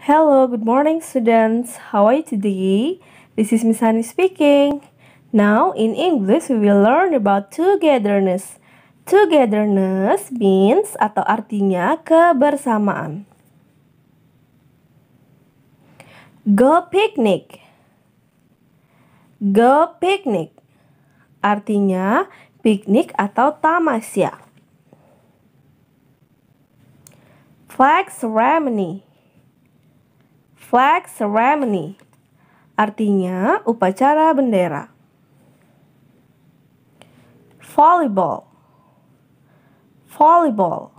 Hello, good morning students. How are you today? This is Miss Hani speaking. Now, in English, we will learn about togetherness. Togetherness means atau artinya kebersamaan. Go picnic. Go picnic. Artinya piknik atau tamasya. Flag ceremony. Flag Ceremony. Artinya upacara bendera. Volleyball. Volleyball.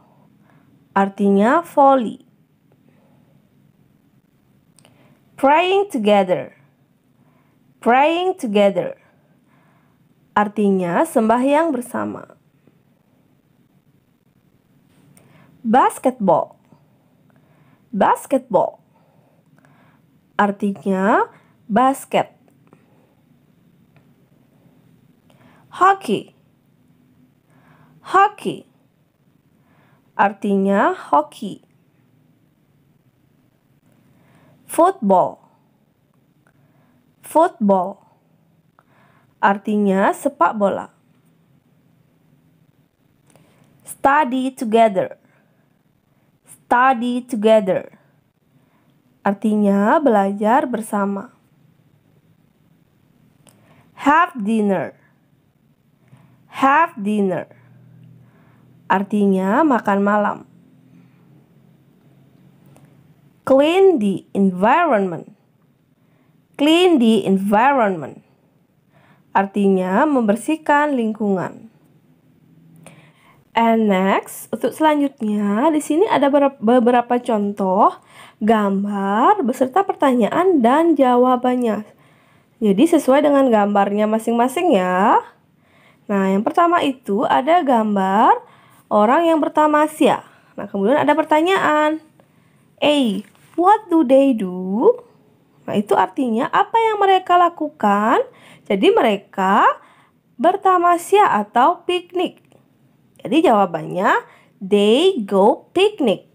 Artinya volley. Praying together. Praying together. Artinya sembahyang bersama. Basketball. Basketball artinya basket. hockey, hockey, Artinya hoki. Football. Football. Artinya sepak bola. Study together. Study together artinya belajar bersama. Have dinner. Have dinner. Artinya makan malam. Clean the environment. Clean the environment. Artinya membersihkan lingkungan. And next, untuk selanjutnya, di sini ada beberapa contoh gambar beserta pertanyaan dan jawabannya. Jadi sesuai dengan gambarnya masing-masing ya. Nah, yang pertama itu ada gambar orang yang pertama Asia. Nah, kemudian ada pertanyaan. A. What do they do? Nah, itu artinya apa yang mereka lakukan? Jadi mereka bertamasya atau piknik. Jadi jawabannya they go picnic.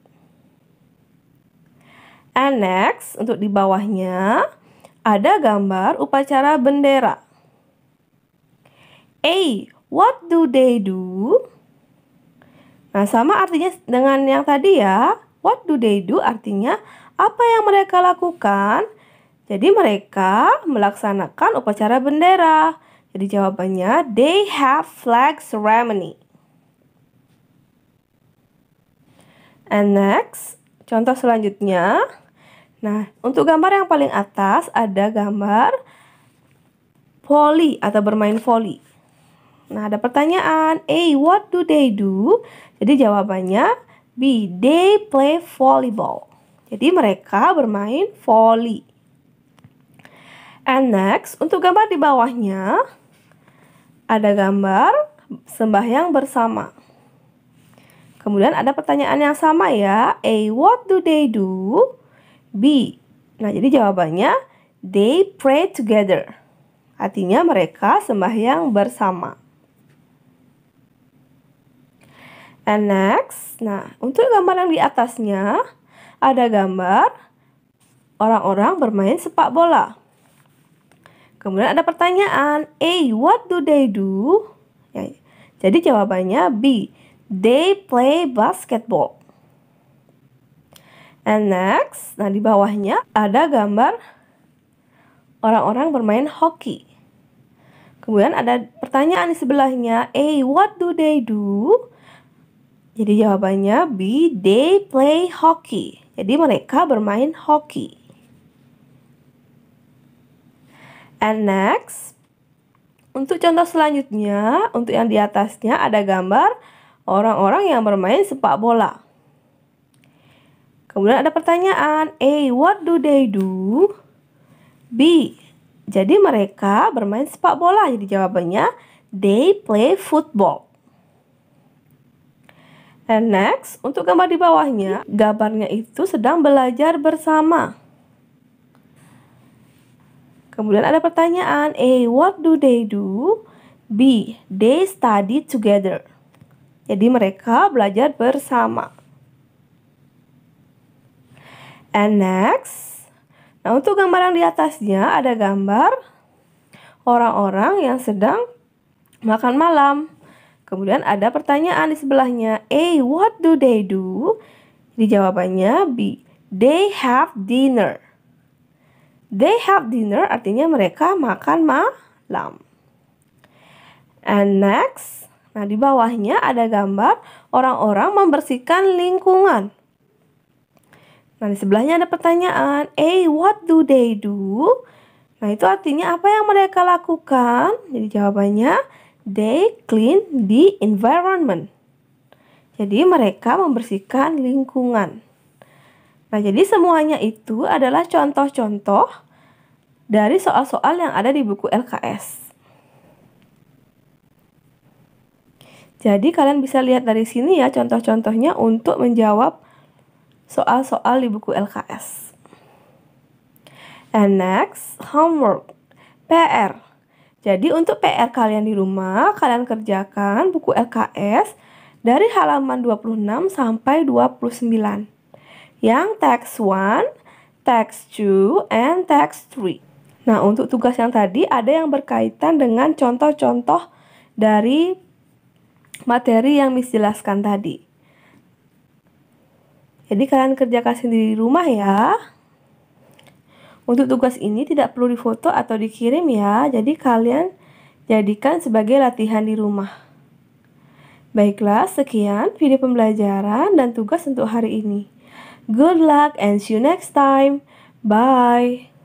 And next, untuk di bawahnya ada gambar upacara bendera. A. What do they do? Nah, sama artinya dengan yang tadi ya. What do they do artinya apa yang mereka lakukan? Jadi mereka melaksanakan upacara bendera. Jadi jawabannya they have flag ceremony. And next, contoh selanjutnya. Nah, untuk gambar yang paling atas ada gambar volley atau bermain volley. Nah, ada pertanyaan, A, what do they do? Jadi jawabannya B, they play volleyball. Jadi mereka bermain volley. And next, untuk gambar di bawahnya ada gambar sembahyang bersama. Kemudian ada pertanyaan yang sama ya. A. What do they do? B. Nah, jadi jawabannya they pray together. Artinya mereka sembahyang bersama. And next, nah untuk gambar yang di atasnya ada gambar orang-orang bermain sepak bola. Kemudian ada pertanyaan, A. What do they do? Ya, jadi jawabannya B. They play basketball. And next, nah di bawahnya ada gambar orang-orang bermain hoki. Kemudian ada pertanyaan di sebelahnya, A. What do they do? Jadi jawabannya B. They play hockey. Jadi mereka bermain hoki. And next, untuk contoh selanjutnya, untuk yang di atasnya ada gambar orang-orang yang bermain sepak bola. Kemudian ada pertanyaan, A. Eh, what do they do? B. Jadi mereka bermain sepak bola. Jadi jawabannya they play football. And next, untuk gambar di bawahnya, gambarnya itu sedang belajar bersama. Kemudian ada pertanyaan, A. Eh, what do they do? B. They study together. Jadi mereka belajar bersama. And next, nah untuk gambar yang di atasnya ada gambar orang-orang yang sedang makan malam. Kemudian ada pertanyaan di sebelahnya, A. What do they do? Di jawabannya B. They have dinner. They have dinner artinya mereka makan malam. And next, Nah, di bawahnya ada gambar orang-orang membersihkan lingkungan. Nah, di sebelahnya ada pertanyaan, "Eh, what do they do?" Nah, itu artinya apa yang mereka lakukan? Jadi jawabannya, they clean the environment. Jadi mereka membersihkan lingkungan. Nah, jadi semuanya itu adalah contoh-contoh dari soal-soal yang ada di buku LKS. Jadi kalian bisa lihat dari sini ya contoh-contohnya untuk menjawab soal-soal di buku LKS. And next, homework. PR. Jadi untuk PR kalian di rumah, kalian kerjakan buku LKS dari halaman 26 sampai 29. Yang text 1, text 2, and text 3. Nah, untuk tugas yang tadi ada yang berkaitan dengan contoh-contoh dari materi yang Miss jelaskan tadi. Jadi kalian kerjakan sendiri di rumah ya. Untuk tugas ini tidak perlu difoto atau dikirim ya. Jadi kalian jadikan sebagai latihan di rumah. Baiklah, sekian video pembelajaran dan tugas untuk hari ini. Good luck and see you next time. Bye.